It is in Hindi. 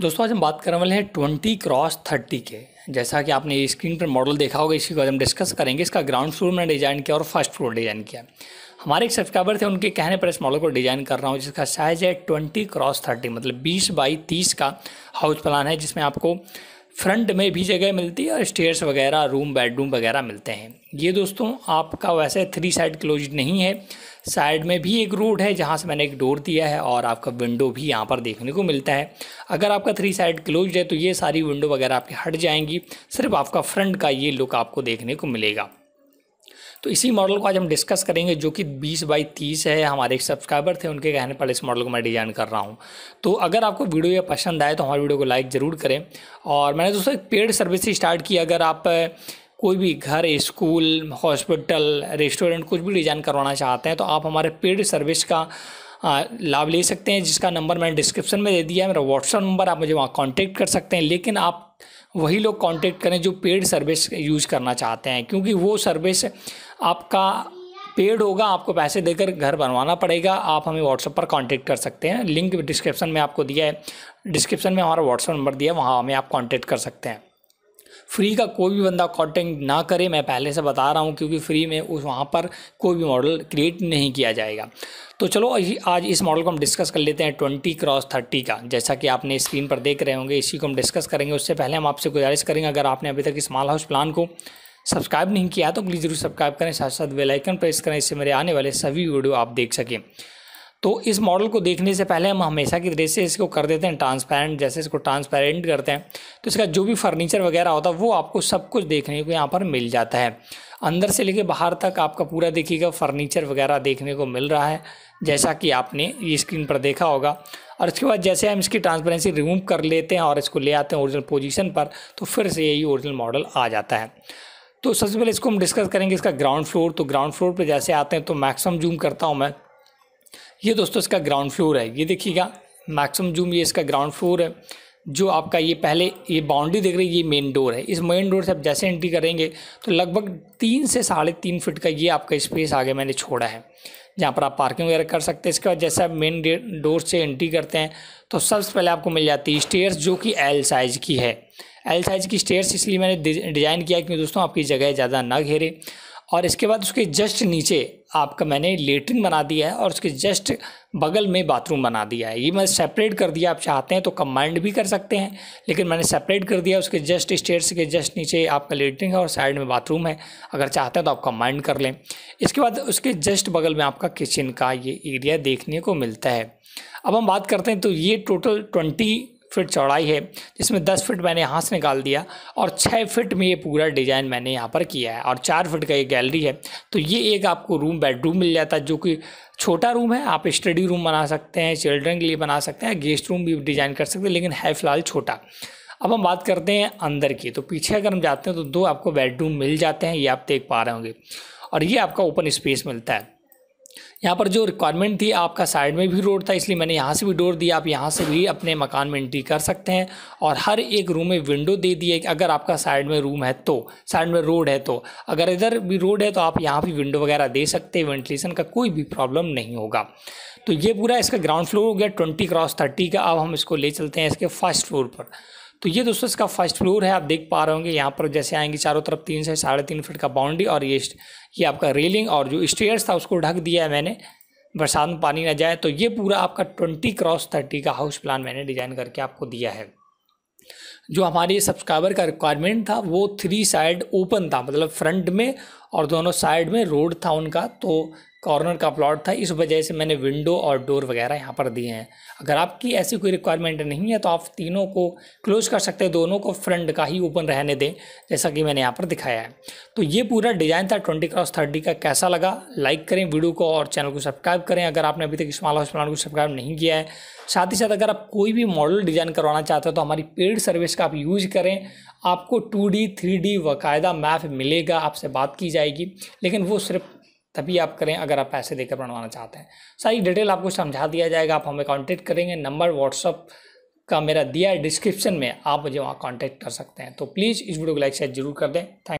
दोस्तों आज हम बात करने वाले हैं ट्वेंटी क्रॉस थर्टी के जैसा कि आपने स्क्रीन पर मॉडल देखा होगा इसी को हम डिस्कस करेंगे इसका ग्राउंड फ्लोर मैंने डिज़ाइन किया और फर्स्ट फ्लोर डिज़ाइन किया हमारे एक सब्सक्राइबर थे उनके कहने पर इस मॉडल को डिज़ाइन कर रहा हूँ जिसका साइज़ है ट्वेंटी क्रॉस थर्टी मतलब बीस बाई तीस का हाउस प्लान है जिसमें आपको फ्रंट में भी जगह मिलती है और स्टेयर्स वगैरह रूम बेडरूम वगैरह मिलते हैं ये दोस्तों आपका वैसे थ्री साइड क्लोज नहीं है साइड में भी एक रोड है जहाँ से मैंने एक डोर दिया है और आपका विंडो भी यहाँ पर देखने को मिलता है अगर आपका थ्री साइड क्लोज है तो ये सारी विंडो वगैरह आपकी हट जाएंगी सिर्फ आपका फ्रंट का ये लुक आपको देखने को मिलेगा तो इसी मॉडल को आज हम डिस्कस करेंगे जो कि बीस बाई तीस है हमारे एक सब्सक्राइबर थे उनके कहने पर इस मॉडल को मैं डिज़ाइन कर रहा हूँ तो अगर आपको वीडियो ये पसंद आए तो हमारे वीडियो को लाइक ज़रूर करें और मैंने दोस्तों एक पेड सर्विस स्टार्ट की अगर आप कोई भी घर स्कूल हॉस्पिटल रेस्टोरेंट कुछ भी डिज़ाइन करवाना चाहते हैं तो आप हमारे पेड सर्विस का लाभ ले सकते हैं जिसका नंबर मैंने डिस्क्रिप्शन में दे दिया है मेरा व्हाट्सअप नंबर आप मुझे वहाँ कांटेक्ट कर सकते हैं लेकिन आप वही लोग कांटेक्ट करें जो पेड सर्विस यूज करना चाहते हैं क्योंकि वो सर्विस आपका पेड होगा आपको पैसे देकर घर बनवाना पड़ेगा आप हमें व्हाट्सएप पर कांटेक्ट कर सकते हैं लिंक डिस्क्रिप्शन में आपको दिया है डिस्क्रिप्शन में हमारा व्हाट्सअप नंबर दिया है वहाँ हमें आप कॉन्टैक्ट कर सकते हैं फ्री का कोई भी बंदा कॉन्टेंट ना करे मैं पहले से बता रहा हूँ क्योंकि फ्री में उस वहाँ पर कोई भी मॉडल क्रिएट नहीं किया जाएगा तो चलो आज इस मॉडल को हम डिस्कस कर लेते हैं ट्वेंटी क्रॉस थर्टी का जैसा कि आपने स्क्रीन पर देख रहे होंगे इसी को हम डिस्कस करेंगे उससे पहले हम आपसे गुजारिश करेंगे अगर आपने अभी तक इस माल हाउस प्लान को सब्सक्राइब नहीं किया तो प्लीज़ जरूर सब्सक्राइब करें साथ साथ बेलाइकन प्रेस करें इससे मेरे आने वाले सभी वीडियो आप देख सकें तो इस मॉडल को देखने से पहले हम हमेशा की तरह से इसको कर देते हैं ट्रांसपेरेंट जैसे इसको ट्रांसपेरेंट करते हैं तो इसका जो भी फर्नीचर वगैरह होता है वो आपको सब कुछ देखने को यहाँ पर मिल जाता है अंदर से लेके बाहर तक आपका पूरा देखिएगा फर्नीचर वगैरह देखने को मिल रहा है जैसा कि आपने ये स्क्रीन पर देखा होगा और इसके बाद जैसे हम इसकी ट्रांसपेरेंसी रिमूव कर लेते हैं और इसको ले आते हैं ओरिजिनल पोजीशन पर तो फिर से यही ओरिजिनल मॉडल आ जाता है तो सबसे पहले इसको हम डिस्कस करेंगे इसका ग्राउंड फ्लोर तो ग्राउंड फ्लोर पर जैसे आते हैं तो मैक्सिमम जूम करता हूँ मैं ये दोस्तों इसका ग्राउंड फ्लोर है ये देखिएगा मैक्सिमम जूम ये इसका ग्राउंड फ्लोर है जो आपका ये पहले ये बाउंड्री देख रही है ये मेन डोर है इस मेन डोर से आप जैसे एंट्री करेंगे तो लगभग तीन से साढ़े तीन फिट का ये आपका स्पेस आगे मैंने छोड़ा है जहाँ पर आप पार्किंग वगैरह कर सकते हैं इसके बाद जैसे आप मेन डोर से एंट्री करते हैं तो सबसे पहले आपको मिल जाती है स्टेयर्स जो कि एल साइज़ की है एल साइज़ की स्टेयर्स इसलिए मैंने डिज़ाइन किया क्योंकि दोस्तों आपकी जगह ज़्यादा ना घेरे और इसके बाद उसके जस्ट नीचे आपका मैंने लेटरिन बना दिया है और उसके जस्ट बगल में बाथरूम बना दिया है ये मैं सेपरेट कर दिया आप चाहते हैं तो कम्बाइंड भी कर सकते हैं लेकिन मैंने सेपरेट कर दिया उसके जस्ट स्टेयर्स के जस्ट नीचे आपका लेटरिन है और साइड में बाथरूम है अगर चाहते हैं तो आप कम्बाइंड कर लें इसके बाद उसके जस्ट बगल में आपका किचन का ये एरिया देखने को मिलता है अब हम बात करते हैं तो ये टोटल ट्वेंटी फिट चौड़ाई है जिसमें दस फिट मैंने यहाँ से निकाल दिया और छः फिट में ये पूरा डिज़ाइन मैंने यहाँ पर किया है और चार फिट का ये गैलरी है तो ये एक आपको रूम बेडरूम मिल जाता है जो कि छोटा रूम है आप स्टडी रूम बना सकते हैं चिल्ड्रन के लिए बना सकते हैं गेस्ट रूम भी डिज़ाइन कर सकते हैं लेकिन है फ़िलहाल छोटा अब हम बात करते हैं अंदर की तो पीछे अगर हम जाते हैं तो दो आपको बेडरूम मिल जाते हैं ये आप देख पा रहे होंगे और ये आपका ओपन स्पेस मिलता है यहाँ पर जो रिक्वायरमेंट थी आपका साइड में भी रोड था इसलिए मैंने यहाँ से भी डोर दिया आप यहाँ से भी अपने मकान में एंट्री कर सकते हैं और हर एक रूम में विंडो दे दिए अगर आपका साइड में रूम है तो साइड में रोड है तो अगर इधर भी रोड है तो आप यहाँ भी विंडो वगैरह दे सकते हैं वेंटिलेशन का कोई भी प्रॉब्लम नहीं होगा तो ये पूरा इसका ग्राउंड फ्लोर हो गया ट्वेंटी क्रॉस थर्टी का अब हम इसको ले चलते हैं इसके फर्स्ट फ्लोर पर तो ये दोस्तों इसका फर्स्ट फ्लोर है आप देख पा रहे होंगे यहाँ पर जैसे आएंगे चारों तरफ तीन से साढ़े तीन फीट का बाउंड्री और ये ये आपका रेलिंग और जो स्टेयर्स था उसको ढक दिया है मैंने बरसात में पानी ना जाए तो ये पूरा आपका ट्वेंटी क्रॉस थर्टी का हाउस प्लान मैंने डिज़ाइन करके आपको दिया है जो हमारे सब्सक्राइबर का रिक्वायरमेंट था वो थ्री साइड ओपन था मतलब फ्रंट में और दोनों साइड में रोड था उनका तो कॉर्नर का प्लॉट था इस वजह से मैंने विंडो और डोर वगैरह यहाँ पर दिए हैं अगर आपकी ऐसी कोई रिक्वायरमेंट नहीं है तो आप तीनों को क्लोज कर सकते हैं दोनों को फ्रंट का ही ओपन रहने दें जैसा कि मैंने यहाँ पर दिखाया है तो ये पूरा डिज़ाइन था ट्वेंटी क्रॉस थर्टी का कैसा लगा लाइक करें वीडियो को और चैनल को सब्सक्राइब करें अगर आपने अभी तक इस्माल हाउस प्लान को सब्सक्राइब नहीं किया है साथ ही साथ अगर आप कोई भी मॉडल डिज़ाइन करवाना चाहते हो तो हमारी पेड सर्विस का आप यूज़ करें आपको two D three D map मिलेगा आपसे बात की जाएगी लेकिन वो सिर्फ तभी आप करें अगर आप पैसे देकर बनवाना चाहते हैं सारी डिटेल आपको समझा दिया जाएगा आप हमें कॉन्टेक्ट करेंगे नंबर व्हाट्सअप का मेरा दिया है डिस्क्रिप्शन में आप मुझे वहाँ कॉन्टैक्ट कर सकते हैं तो प्लीज़ इस वीडियो को लाइक शेयर जरूर कर दें थैंक